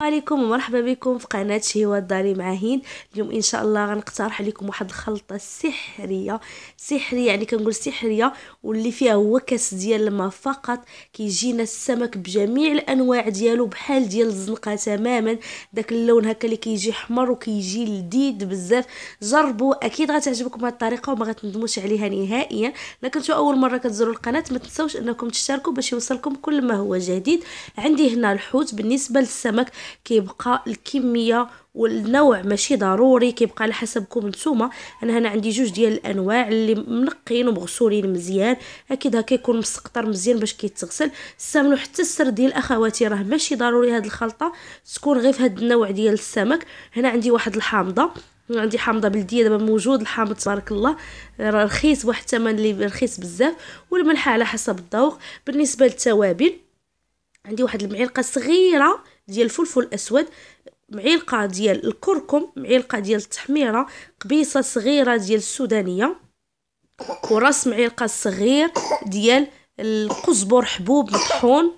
السلام عليكم ومرحبا بكم في قناة شهوة داري مع هند اليوم ان شاء الله غنقترح عليكم واحد الخلطة سحرية سحرية يعني كنقول سحرية واللي فيها هو كاس ديال الماء فقط كيجينا السمك بجميع الانواع ديالو بحال ديال الزنقة تماما داك اللون هكا اللي كيجي حمر وكيجي لذيذ بزاف جربوا اكيد غتعجبكم هاد الطريقة وما غتندموش عليها نهائيا الا كنتو اول مرة كتزوروا القناة ما تنساوش انكم تشتركوا باش يوصلكم كل ما هو جديد عندي هنا الحوت بالنسبة للسمك كيبقى الكميه والنوع ماشي ضروري كيبقى على حسبكم نتوما انا هنا عندي جوج ديال الانواع اللي منقين ومغسولين مزيان اكيد هكا يكون مسقطر مزيان باش كيتغسل استعملوا حتى السر ديال اخواتي راه ماشي ضروري هاد الخلطه تكون غير في هاد النوع ديال السمك هنا عندي واحد الحامضه عندي حامضه بلديه دابا موجود الحامض تبارك الله راه رخيص بواحد الثمن اللي رخيص بزاف والملح على حسب الذوق بالنسبه للتوابل عندي واحد المعلقه صغيره ديال الفلفل الاسود معلقه ديال الكركم معلقه ديال التحميره قبيصه صغيره ديال السودانيه وراس معلقه صغير ديال القزبر حبوب مطحون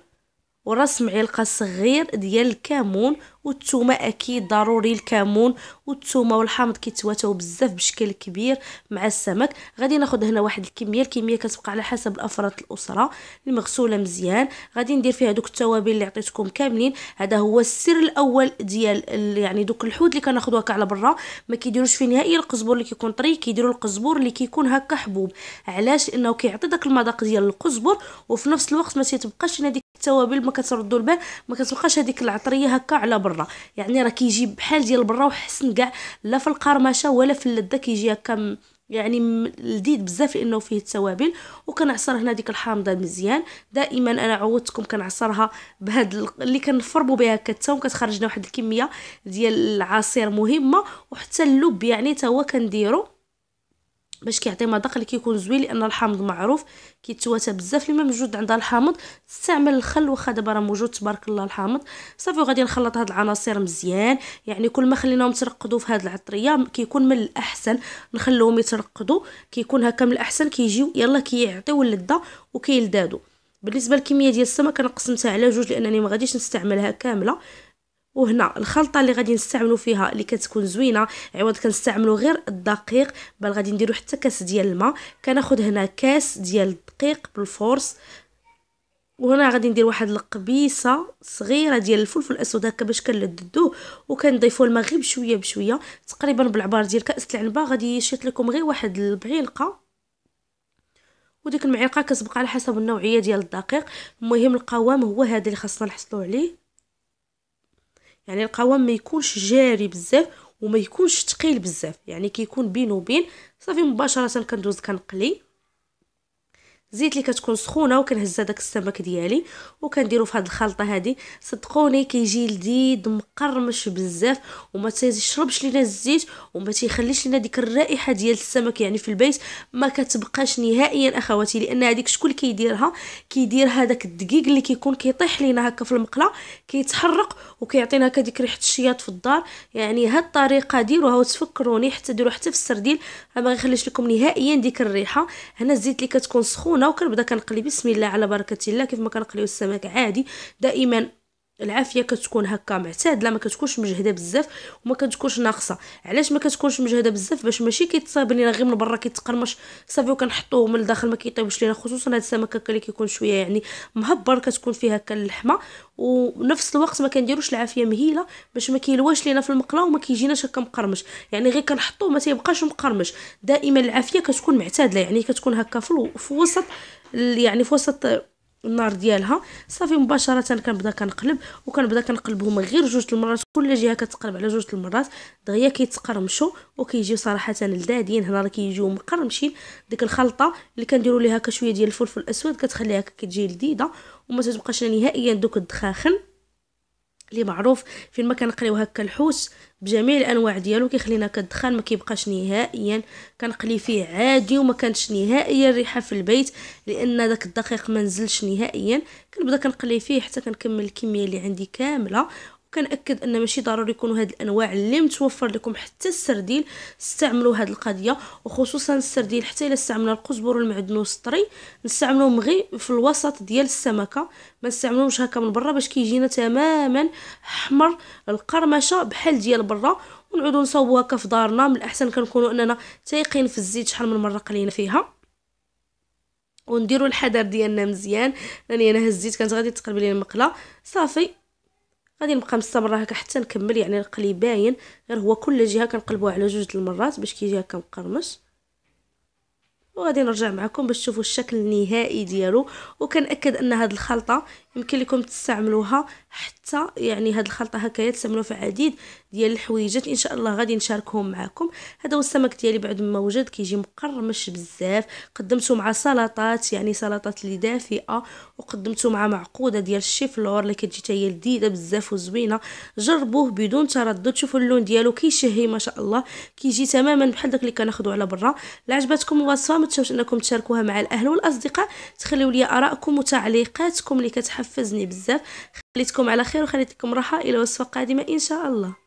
وراسم علقه صغير ديال الكمون والثومه اكيد ضروري الكمون والثومه والحامض كيتواتاو بزاف بشكل كبير مع السمك غادي ناخذ هنا واحد الكميه الكميه كتبقى على حسب الافراد الاسره المغسوله مزيان غادي ندير فيها دوك التوابل اللي عطيتكم كاملين هذا هو السر الاول ديال يعني دوك الحوت اللي كناخذوها كاع على برا ما كيديروش فيه نهائيا القزبور اللي كيكون طري كيديروا القزبور اللي كيكون هكا حبوب علاش لانه كيعطي داك المذاق ديال القزبر وفي نفس الوقت ما تيتبقاش هنا التوابل ما كتردوا البال ما كتبقاش هذيك العطريه هكا على برا يعني راه كيجي بحال ديال برا وحسن كاع لا في القرمشه ولا في اللذه كيجي هكا يعني لذيذ بزاف لانه فيه التوابل وكنعصر هنا ديك الحامضه مزيان دائما انا عودتكم كنعصرها بهاد اللي كنفربوا بها كتا وكتخرج لنا واحد الكميه ديال العصير مهمه وحتى اللب يعني تا هو كنديرو باش كيعطي مذاق اللي كيكون زوين لان الحامض معروف كيتواتى بزاف اللي ما موجود عندها الحامض تستعمل الخل واخا دابا راه موجود تبارك الله الحامض صافي وغادي نخلط هاد العناصر مزيان يعني كل ما خليناهم ترقدوا في هاد العطريه كيكون من الاحسن نخليهم يترقدوا كيكون هكا من الاحسن كيجيو يلا كيعطيو اللذه وكيلدادوا بالنسبه للكميه ديال السمك انا قسمتها على جوج لانني ما غاديش نستعملها كامله وهنا الخلطه اللي غادي نستعملوا فيها اللي كتكون زوينه عوض كنستعملوا غير الدقيق بل غادي نديروا حتى كاس ديال الماء كناخذ هنا كاس ديال الدقيق بالفورس وهنا غادي ندير واحد القبيصه صغيره ديال الفلفل الاسود هكا باش كنلددوه وكنضيفوا الماء غير بشويه بشويه تقريبا بالعبار ديال كاس العنبه غادي يشيط لكم غير واحد البعيلقه وديك المعلقه كتبقى على حسب النوعيه ديال الدقيق المهم القوام هو هذا اللي خاصنا نحصلوا عليه يعني القوام ما يكونش جاري بزاف وما يكونش ثقيل بزاف يعني كيكون بين وبين صافي مباشره كندوز كنقلي زيت اللي كتكون سخونه وكنهز هذاك السمك ديالي وكنديرو في هذه الخلطه هذه صدقوني كيجي لذيذ مقرمش بزاف وما تيشربش لينا الزيت وما تيخليش لينا ديك الرائحه ديال السمك يعني في البيت ما كتبقاش نهائيا اخواتي لان هذيك شكون كيديرها كيدير هذاك الدقيق اللي كيكون كيطيح لينا هكا في المقله كيتحرق وكيعطينا هكا ديك ريحه الشياط في الدار يعني هاد الطريقه ديروها وتفكروني حتى ديروا حتى في السردين ما غيخليش لكم نهائيا ديك الريحه هنا الزيت اللي كتكون سخونه هنا وكنبدا كنقلي بسم الله على بركه الله كيف ما كنقليو السمك عادي دائما العافيه كتكون هكا معتدله ما كتكونش مجهده بزاف وما كتكونش ناقصه علاش ما كتكونش مجهده بزاف باش ماشي كيتصاب لينا غير من برا كيتقرمش صافي وكنحطوه من الداخل ما كيطيبش لينا خصوصا هاد السمك هكا اللي كيكون شويه يعني مهبر كتكون فيه هكا اللحمه ونفس الوقت ما كنديروش العافيه مهيله باش ما كيلواش لينا في المقله وما كيجيناش هكا مقرمش يعني غير كنحطوه ما تيبقاش مقرمش دائما العافيه كتكون معتدله يعني كتكون هكا في الوسط يعني في وسط النار ديالها صافي مباشره كنبدا كنقلب وكنبدا كنقلب هما غير جوج المرات كل جهه كتقلب على جوج المرات دغيا كيتقرمشوا وكيجيو صراحه لذاذين هنا راه كيجيو مقرمشين ديك الخلطه اللي كنديروا ليها كشويه ديال الفلفل الاسود كتخليها كتجي لذيذه وما تتبقاش نهائيا دوك الدخاخن اللي معروف فين ما كنقليو هكا الحوس بجميع الانواع ديالو كيخلينا كدخان ما كيبقاش نهائيا كنقلي فيه عادي وما كانش نهائيا الريحه في البيت لان داك الدقيق ما نزلش نهائيا كنبدا كنقلي فيه حتى كنكمل الكميه اللي عندي كامله كنأكد ان ماشي ضروري يكونوا هاد الانواع اللي متوفر لكم حتى السرديل استعملوا هاد القضيه وخصوصا السرديل حتى الا استعملنا القزبر والمعدنوس الطري نستعملوهم غير في الوسط ديال السمكه ما نستعملوش هكا من برا باش كيجينا تماما احمر القرمشه بحال ديال برا ونعودوا نصاوبو هكا في دارنا من الاحسن كنكونوا اننا تايقين في الزيت شحال من مره قلينا فيها ونديروا الحذر ديالنا مزيان لاني انا هزيت كانت غادي تقلب لي المقله صافي غادي نبقى مستمره هكا حتى نكمل يعني القلي باين غير هو كل جهه كنقلبوها على جوج المرات باش كيجي هكا مقرمش وغادي نرجع معكم باش تشوفوا الشكل النهائي ديالو وكنأكد ان هاد الخلطه يمكن لكم تستعملوها حتى يعني هاد الخلطه هكايا تستعملوها في عديد ديال الحويجات ان شاء الله غادي نشاركهم معكم هذا هو السمك ديالي بعد ما وجد كيجي مقرمش بزاف قدمته مع سلطات يعني سلطات اللي دافئه وقدمته مع معقوده ديال الشيفلور اللي كتجي حتى هي لذيذه بزاف وزوينه جربوه بدون تردد شوفوا اللون ديالو كيشهي ما شاء الله كيجي تماما بحال داك اللي كناخذو على برا الا عجبتكم الوصفه ما تنساوش انكم تشاركوها مع الاهل والاصدقاء تخليو لي ارائكم وتعليقاتكم اللي كتحب حفزني بزاف خليتكم على خير وخليتكم راحه الى وصفه قادمه ان شاء الله